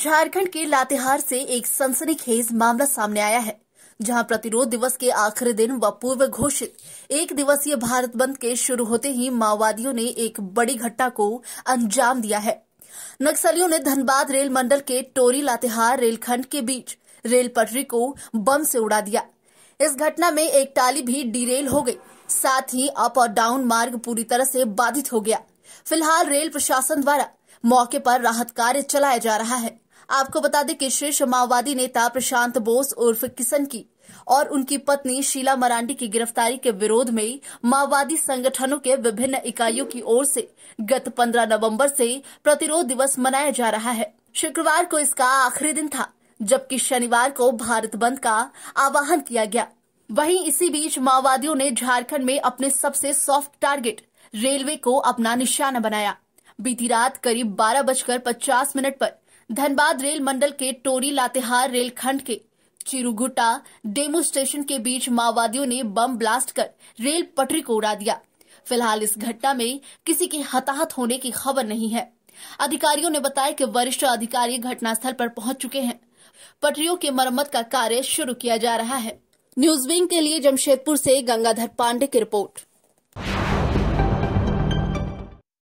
झारखंड के लातेहार से एक सनसनीखेज मामला सामने आया है जहां प्रतिरोध दिवस के आखिरी दिन व पूर्व घोषित एक दिवसीय भारत बंद के शुरू होते ही माओवादियों ने एक बड़ी घटना को अंजाम दिया है नक्सलियों ने धनबाद रेल मंडल के टोरी लातेहार रेलखंड के बीच रेल पटरी को बम से उड़ा दिया इस घटना में एक टाली भी डीरेल हो गई साथ ही अप और डाउन मार्ग पूरी तरह से बाधित हो गया फिलहाल रेल प्रशासन द्वारा मौके पर राहत कार्य चलाया जा रहा है आपको बता दें कि शीर्ष माओवादी नेता प्रशांत बोस उर्फ किसन की और उनकी पत्नी शीला मरांडी की गिरफ्तारी के विरोध में माओवादी संगठनों के विभिन्न इकाइयों की ओर से गत 15 नवंबर से प्रतिरोध दिवस मनाया जा रहा है शुक्रवार को इसका आखिरी दिन था जबकि शनिवार को भारत बंद का आह्वान किया गया वहीं इसी बीच माओवादियों ने झारखंड में अपने सबसे सॉफ्ट टारगेट रेलवे को अपना निशाना बनाया बीती रात करीब बारह बजकर पचास मिनट आरोप धनबाद रेल मंडल के टोरी लातेहार रेलखंड के चिरुगुटा डेमो स्टेशन के बीच माओवादियों ने बम ब्लास्ट कर रेल पटरी को उड़ा दिया फिलहाल इस घटना में किसी के हताहत होने की खबर नहीं है अधिकारियों ने बताया कि वरिष्ठ अधिकारी घटनास्थल पर पहुंच चुके हैं पटरियों के मरम्मत का कार्य शुरू किया जा रहा है न्यूज विंग के लिए जमशेदपुर से गंगाधर पांडे की रिपोर्ट